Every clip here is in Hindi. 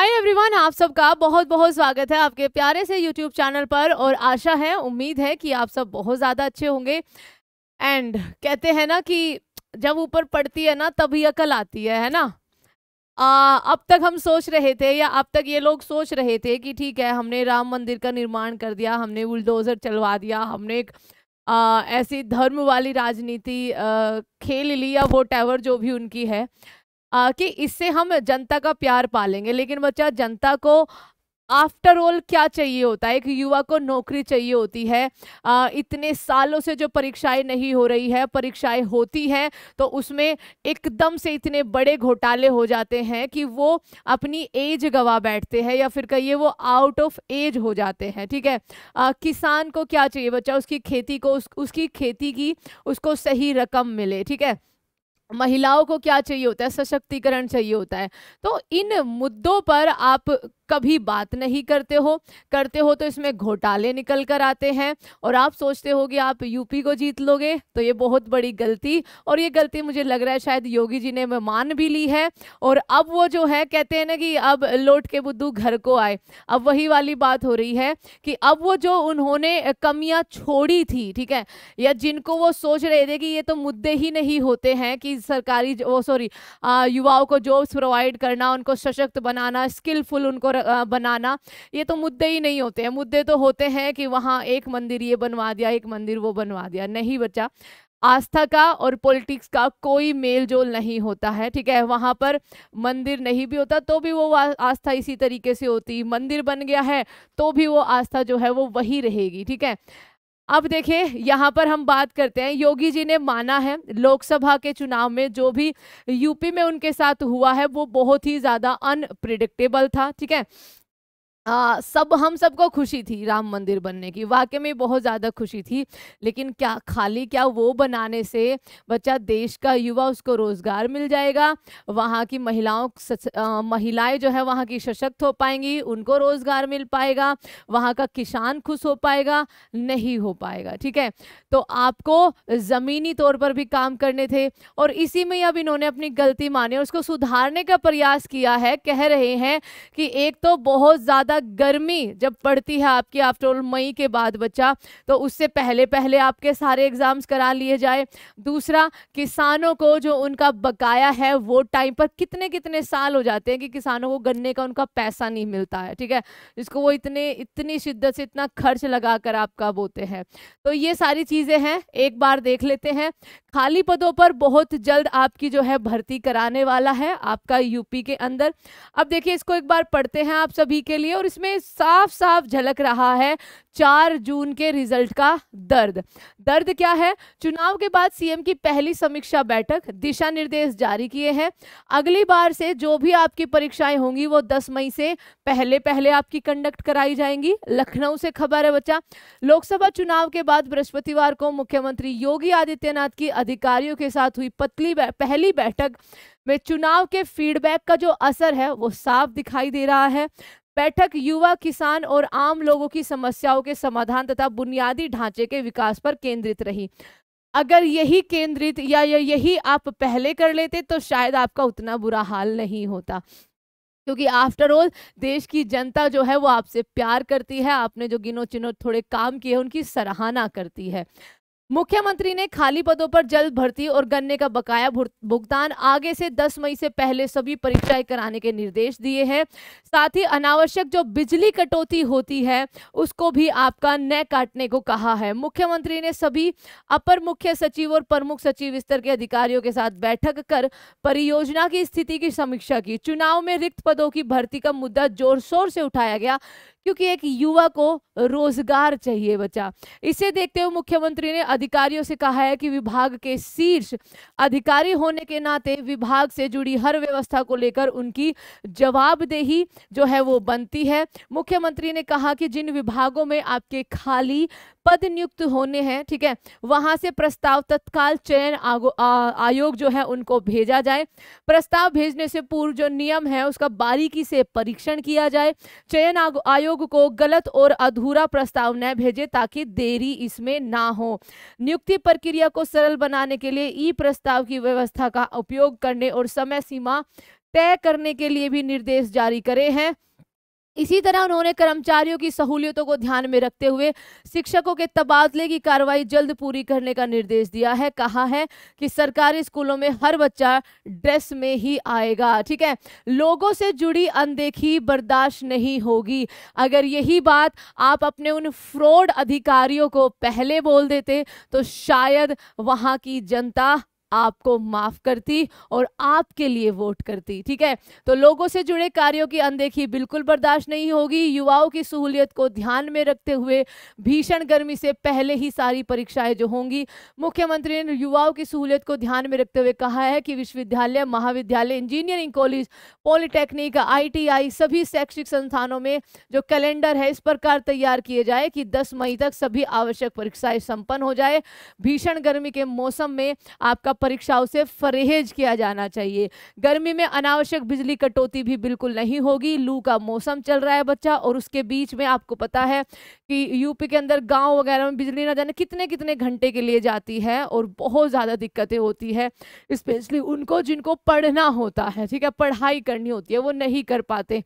हाय एवरीवन आप सबका बहुत बहुत स्वागत है आपके प्यारे से यूट्यूब चैनल पर और आशा है उम्मीद है कि आप सब बहुत ज़्यादा अच्छे होंगे एंड कहते हैं ना कि जब ऊपर पड़ती है ना तभी अकल आती है है ना आ, अब तक हम सोच रहे थे या अब तक ये लोग सोच रहे थे कि ठीक है हमने राम मंदिर का निर्माण कर दिया हमने बुलडोज़र चलवा दिया हमने एक ऐसी धर्म वाली राजनीति खेल ली या वोट जो भी उनकी है आ, कि इससे हम जनता का प्यार पालेंगे लेकिन बच्चा जनता को आफ्टर ऑल क्या चाहिए होता है एक युवा को नौकरी चाहिए होती है आ, इतने सालों से जो परीक्षाएं नहीं हो रही है परीक्षाएं होती हैं तो उसमें एकदम से इतने बड़े घोटाले हो जाते हैं कि वो अपनी एज गवा बैठते हैं या फिर कहिए वो आउट ऑफ एज हो जाते हैं ठीक है आ, किसान को क्या चाहिए बच्चा उसकी खेती को उस, उसकी खेती की उसको सही रकम मिले ठीक है महिलाओं को क्या चाहिए होता है सशक्तिकरण चाहिए होता है तो इन मुद्दों पर आप कभी बात नहीं करते हो करते हो तो इसमें घोटाले निकल कर आते हैं और आप सोचते हो कि आप यूपी को जीत लोगे तो ये बहुत बड़ी गलती और ये गलती मुझे लग रहा है शायद योगी जी ने मान भी ली है और अब वो जो है कहते हैं ना कि अब लौट के बुद्धू घर को आए अब वही वाली बात हो रही है कि अब वो जो उन्होंने कमियाँ छोड़ी थी ठीक है या जिनको वो सोच रहे थे कि ये तो मुद्दे ही नहीं होते हैं कि सरकारी वो सॉरी युवाओं को जॉब्स प्रोवाइड करना उनको सशक्त बनाना स्किलफुल उनको बनाना ये तो मुद्दे ही नहीं होते हैं मुद्दे तो होते हैं कि वहाँ एक मंदिर ये बनवा दिया एक मंदिर वो बनवा दिया नहीं बचा आस्था का और पॉलिटिक्स का कोई मेल जोल नहीं होता है ठीक है वहाँ पर मंदिर नहीं भी होता तो भी वो आस्था इसी तरीके से होती मंदिर बन गया है तो भी वो आस्था जो है वो वही रहेगी ठीक है अब देखिए यहाँ पर हम बात करते हैं योगी जी ने माना है लोकसभा के चुनाव में जो भी यूपी में उनके साथ हुआ है वो बहुत ही ज़्यादा अनप्रिडिक्टेबल था ठीक है आ, हाँ, सब हम सबको खुशी थी राम मंदिर बनने की वाकई में बहुत ज़्यादा खुशी थी लेकिन क्या खाली क्या वो बनाने से बच्चा देश का युवा उसको रोज़गार मिल जाएगा वहाँ की महिलाओं महिलाएं जो है वहाँ की सशक्त हो पाएंगी उनको रोज़गार मिल पाएगा वहाँ का किसान खुश हो पाएगा नहीं हो पाएगा ठीक है तो आपको ज़मीनी तौर पर भी काम करने थे और इसी में अब इन्होंने अपनी गलती मानी और उसको सुधारने का प्रयास किया है कह रहे हैं कि एक तो बहुत ज़्यादा ज़्यादा गर्मी जब पड़ती है आपकी आफ्टर ऑल मई के बाद बच्चा तो उससे पहले पहले आपके सारे एग्ज़ाम्स करा लिए जाए दूसरा किसानों को जो उनका बकाया है वो टाइम पर कितने कितने साल हो जाते हैं कि किसानों को गन्ने का उनका पैसा नहीं मिलता है ठीक है जिसको वो इतने इतनी शिद्दत से इतना खर्च लगा कर आपका बोते हैं तो ये सारी चीज़ें हैं एक बार देख लेते हैं खाली पदों पर बहुत जल्द आपकी जो है भर्ती कराने वाला है आपका यूपी के अंदर अब देखिए इसको एक बार पढ़ते हैं आप सभी के लिए और इसमें साफ साफ झलक रहा है चार जून के रिजल्ट का दर्द दर्द क्या है चुनाव के बाद सीएम की पहली समीक्षा बैठक दिशा निर्देश जारी किए हैं अगली बार से जो भी आपकी परीक्षाएं होंगी वो 10 मई से पहले पहले आपकी कंडक्ट कराई जाएंगी लखनऊ से खबर है बच्चा लोकसभा चुनाव के बाद बृहस्पतिवार को मुख्यमंत्री योगी आदित्यनाथ की अधिकारियों के साथ हुई पतली बै, पहली बैठक में चुनाव के फीडबैक का जो असर है वो साफ दिखाई दे रहा है बैठक युवा किसान और आम लोगों की समस्याओं के समाधान तथा बुनियादी ढांचे के विकास पर केंद्रित रही अगर यही केंद्रित या यही आप पहले कर लेते तो शायद आपका उतना बुरा हाल नहीं होता क्योंकि आफ्टर ऑल देश की जनता जो है वो आपसे प्यार करती है आपने जो गिनो चिनो थोड़े काम किए उनकी सराहना करती है मुख्यमंत्री ने खाली पदों पर जल्द भर्ती और गन्ने का बकाया भुगतान आगे से 10 मई से पहले सभी परीक्षाएं कराने के निर्देश दिए हैं साथ ही अनावश्यक जो बिजली कटौती होती है उसको भी आपका न काटने को कहा है मुख्यमंत्री ने सभी अपर मुख्य सचिव और प्रमुख सचिव स्तर के अधिकारियों के साथ बैठक कर परियोजना की स्थिति की समीक्षा की चुनाव में रिक्त पदों की भर्ती का मुद्दा जोर शोर से उठाया गया क्योंकि एक युवा को रोजगार चाहिए बच्चा इसे देखते हुए मुख्यमंत्री ने अधिकारियों से कहा है कि विभाग के शीर्ष अधिकारी होने के नाते विभाग से जुड़ी हर व्यवस्था को लेकर उनकी जवाबदेही जो है वो बनती है मुख्यमंत्री ने कहा कि जिन विभागों में आपके खाली पद नियुक्त होने हैं ठीक है वहां से प्रस्ताव तत्काल चयन आयोग जो है उनको भेजा जाए प्रस्ताव भेजने से पूर्व जो नियम है उसका बारीकी से परीक्षण किया जाए चयन आयोग को गलत और अधूरा प्रस्ताव न भेजे ताकि देरी इसमें ना हो नियुक्ति प्रक्रिया को सरल बनाने के लिए ई प्रस्ताव की व्यवस्था का उपयोग करने और समय सीमा तय करने के लिए भी निर्देश जारी करे हैं इसी तरह उन्होंने कर्मचारियों की सहूलियतों को ध्यान में रखते हुए शिक्षकों के तबादले की कार्रवाई जल्द पूरी करने का निर्देश दिया है कहा है कि सरकारी स्कूलों में हर बच्चा ड्रेस में ही आएगा ठीक है लोगों से जुड़ी अनदेखी बर्दाश्त नहीं होगी अगर यही बात आप अपने उन फ्रॉड अधिकारियों को पहले बोल देते तो शायद वहाँ की जनता आपको माफ करती और आपके लिए वोट करती ठीक है तो लोगों से जुड़े कार्यों की अनदेखी बिल्कुल बर्दाश्त नहीं होगी युवाओं की सहूलियत को ध्यान में रखते हुए भीषण गर्मी से पहले ही सारी परीक्षाएं जो होंगी मुख्यमंत्री ने युवाओं की सहूलियत को ध्यान में रखते हुए कहा है कि विश्वविद्यालय महाविद्यालय इंजीनियरिंग कॉलेज पॉलिटेक्निक आई सभी शैक्षिक संस्थानों में जो कैलेंडर है इस प्रकार तैयार किए जाए कि दस मई तक सभी आवश्यक परीक्षाएं संपन्न हो जाए भीषण गर्मी के मौसम में आपका परीक्षाओं से परहेज किया जाना चाहिए गर्मी में अनावश्यक बिजली कटौती भी बिल्कुल नहीं होगी लू का मौसम चल रहा है बच्चा और उसके बीच में आपको पता है कि यूपी के अंदर गाँव वगैरह में बिजली ना जाने कितने कितने घंटे के लिए जाती है और बहुत ज़्यादा दिक्कतें होती है स्पेशली उनको जिनको पढ़ना होता है ठीक है पढ़ाई करनी होती है वो नहीं कर पाते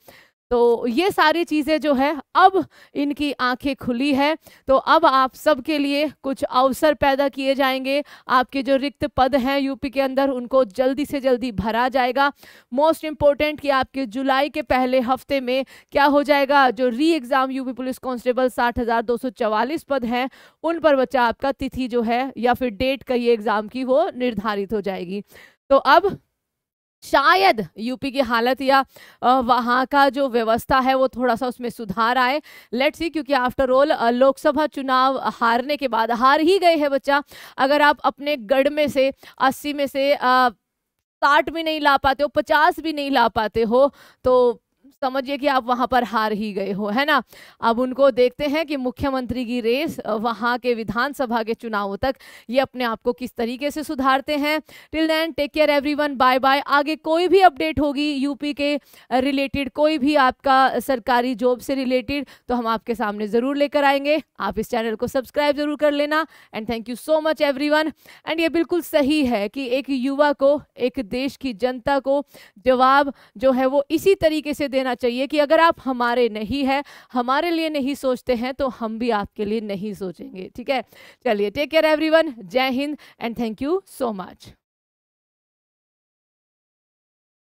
तो ये सारी चीज़ें जो है अब इनकी आंखें खुली है तो अब आप सबके लिए कुछ अवसर पैदा किए जाएंगे आपके जो रिक्त पद हैं यूपी के अंदर उनको जल्दी से जल्दी भरा जाएगा मोस्ट इम्पोर्टेंट कि आपके जुलाई के पहले हफ्ते में क्या हो जाएगा जो री एग्ज़ाम यूपी पुलिस कांस्टेबल साठ पद हैं उन पर बच्चा आपका तिथि जो है या फिर डेट कहिए एग्ज़ाम की वो निर्धारित हो जाएगी तो अब शायद यूपी की हालत या वहाँ का जो व्यवस्था है वो थोड़ा सा उसमें सुधार आए लेट्स सी क्योंकि आफ्टर ऑल लोकसभा चुनाव हारने के बाद हार ही गए है बच्चा अगर आप अपने गढ़ में से अस्सी में से साठ भी नहीं ला पाते हो पचास भी नहीं ला पाते हो तो समझिए कि आप वहाँ पर हार ही गए हो है ना अब उनको देखते हैं कि मुख्यमंत्री की रेस वहाँ के विधानसभा के चुनावों तक ये अपने आप को किस तरीके से सुधारते हैं till then take care one bye bye आगे कोई भी अपडेट होगी यूपी के रिलेटेड कोई भी आपका सरकारी जॉब से रिलेटेड तो हम आपके सामने ज़रूर लेकर आएंगे आप इस चैनल को सब्सक्राइब ज़रूर कर लेना and thank you so much every and ये बिल्कुल सही है कि एक युवा को एक देश की जनता को जवाब जो है वो इसी तरीके से देना होना चाहिए कि अगर आप हमारे नहीं है हमारे लिए नहीं सोचते हैं तो हम भी आपके लिए नहीं सोचेंगे ठीक है चलिए टेक केयर एवरीवन जय हिंद and thank you so much